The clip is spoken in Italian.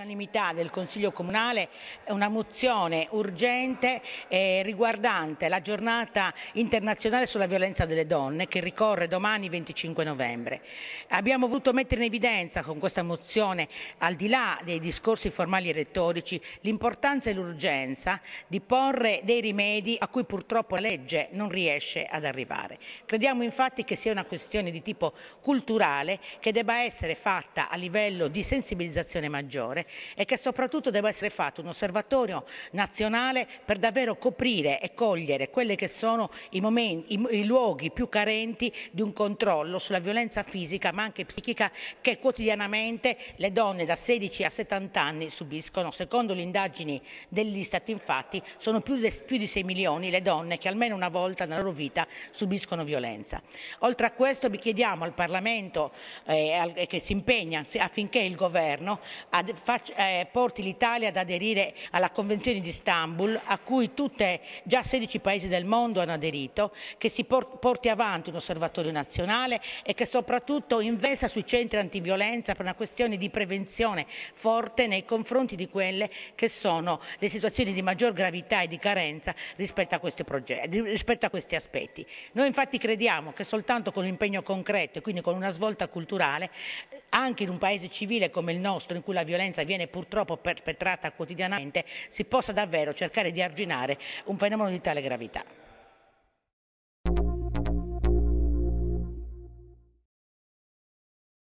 all'unanimità del Consiglio Comunale una mozione urgente eh, riguardante la giornata internazionale sulla violenza delle donne che ricorre domani 25 novembre. Abbiamo voluto mettere in evidenza con questa mozione, al di là dei discorsi formali e retorici, l'importanza e l'urgenza di porre dei rimedi a cui purtroppo la legge non riesce ad arrivare. Crediamo infatti che sia una questione di tipo culturale che debba essere fatta a livello di sensibilizzazione maggiore e che soprattutto deve essere fatto un osservatorio nazionale per davvero coprire e cogliere quelli che sono i, momenti, i, i luoghi più carenti di un controllo sulla violenza fisica ma anche psichica che quotidianamente le donne da 16 a 70 anni subiscono. Secondo le indagini dell'Istat infatti sono più di, più di 6 milioni le donne che almeno una volta nella loro vita subiscono violenza. Oltre a questo vi chiediamo al Parlamento eh, che si impegna affinché il Governo faccia eh, porti l'Italia ad aderire alla Convenzione di Istanbul, a cui tutte, già 16 paesi del mondo hanno aderito, che si porti avanti un osservatorio nazionale e che soprattutto investa sui centri antiviolenza per una questione di prevenzione forte nei confronti di quelle che sono le situazioni di maggior gravità e di carenza rispetto a questi, rispetto a questi aspetti. Noi infatti crediamo che soltanto con un impegno concreto e quindi con una svolta culturale anche in un paese civile come il nostro, in cui la violenza viene purtroppo perpetrata quotidianamente, si possa davvero cercare di arginare un fenomeno di tale gravità.